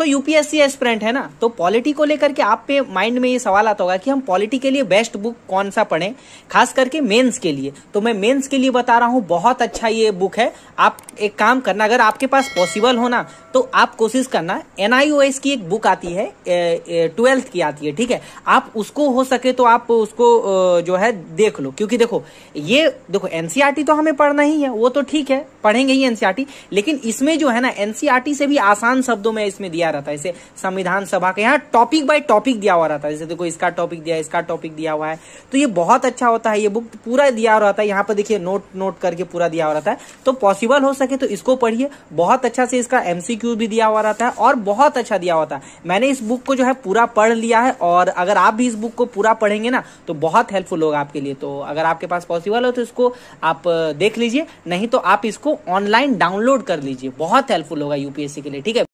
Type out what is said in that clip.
तो UPSC aspirant है ना तो पॉलिटी को लेकर के आप पे माइंड में ये सवाल आता होगा कि हम पॉलिटी के लिए बेस्ट बुक कौन सा पढ़ें खास करके मेंस के लिए तो मैं मेंस के लिए बता रहा हूँ बहुत अच्छा ये बुक है आप एक काम करना अगर आपके पास पॉसिबल हो ना तो आप कोशिश करना एन की एक बुक आती है ट्वेल्थ की आती है ठीक है आप उसको हो सके तो आप उसको जो है देख लो क्योंकि देखो ये देखो एनसीआरटी e तो हमें पढ़ना ही है वो तो ठीक है पढ़ेंगे ही एनसीआरटी e लेकिन इसमें जो है ना एनसीआरटी e से भी आसान शब्दों में इसमें दिया दिया रहता है जैसे संविधान सभा का यहाँ टॉपिक बाय टॉपिक दिया हुआ रहता है जैसे देखो इसका टॉपिक दिया इसका टॉपिक दिया हुआ है तो ये बहुत अच्छा होता है ये बुक पूरा दिया हुआ रहता है यहाँ पर देखिए नोट नोट करके पूरा दिया हुआ रहता है तो पॉसिबल हो सके तो इसको पढ़िए बहुत अच्छा से इसका एमसीक्यू भी दिया हुआ रहता है और बहुत अच्छा दिया हुआ है मैंने इस बुक को जो है पूरा पढ़ लिया है और अगर आप भी इस बुक को पूरा पढ़ेंगे ना तो बहुत हेल्पफुल होगा आपके लिए तो अगर आपके पास पॉसिबल हो तो इसको आप देख लीजिए नहीं तो आप इसको ऑनलाइन डाउनलोड कर लीजिए बहुत हेल्पफुल होगा यूपीएससी के लिए ठीक है